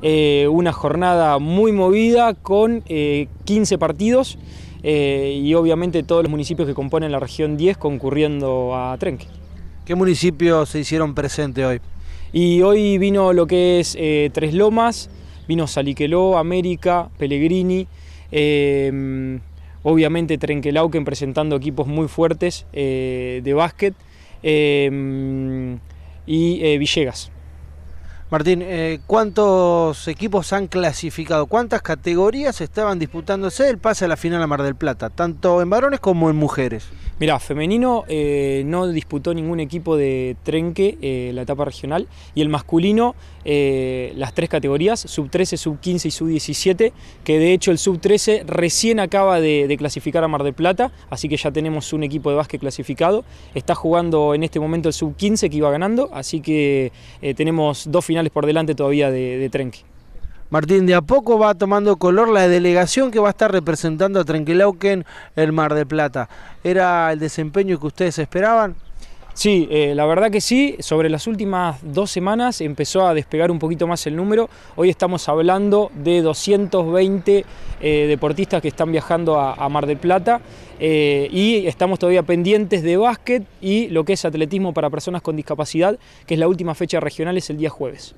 Eh, una jornada muy movida con 15 eh, partidos eh, y obviamente todos los municipios que componen la región 10 concurriendo a Trenque. ¿Qué municipios se hicieron presente hoy? Y hoy vino lo que es Tres Lomas, vino Saliqueló, América, Pellegrini, obviamente Trenquelauquen presentando equipos muy fuertes de básquet y Villegas. Martín, eh, ¿cuántos equipos han clasificado? ¿Cuántas categorías estaban disputándose el pase a la final a Mar del Plata, tanto en varones como en mujeres? Mira, femenino eh, no disputó ningún equipo de trenque eh, la etapa regional y el masculino eh, las tres categorías, sub 13, sub 15 y sub 17, que de hecho el sub 13 recién acaba de, clasificar a Mar del Plata, así que ya tenemos un equipo de básquet clasificado. Está jugando en este momento el sub 15 que iba ganando, así que tenemos dos finales por delante todavía de trenque. Martín, de a poco va tomando color la delegación que va a estar representando a Trenquilauquen el Mar de Plata. ¿Era el desempeño que ustedes esperaban? Sí, eh, la verdad que sí, sobre las últimas dos semanas empezó a despegar un poquito más el número. Hoy estamos hablando de 220 eh, deportistas que están viajando a, Mar del Plata eh, y estamos todavía pendientes de básquet y lo que es atletismo para personas con discapacidad, que es la última fecha regional, es el día jueves.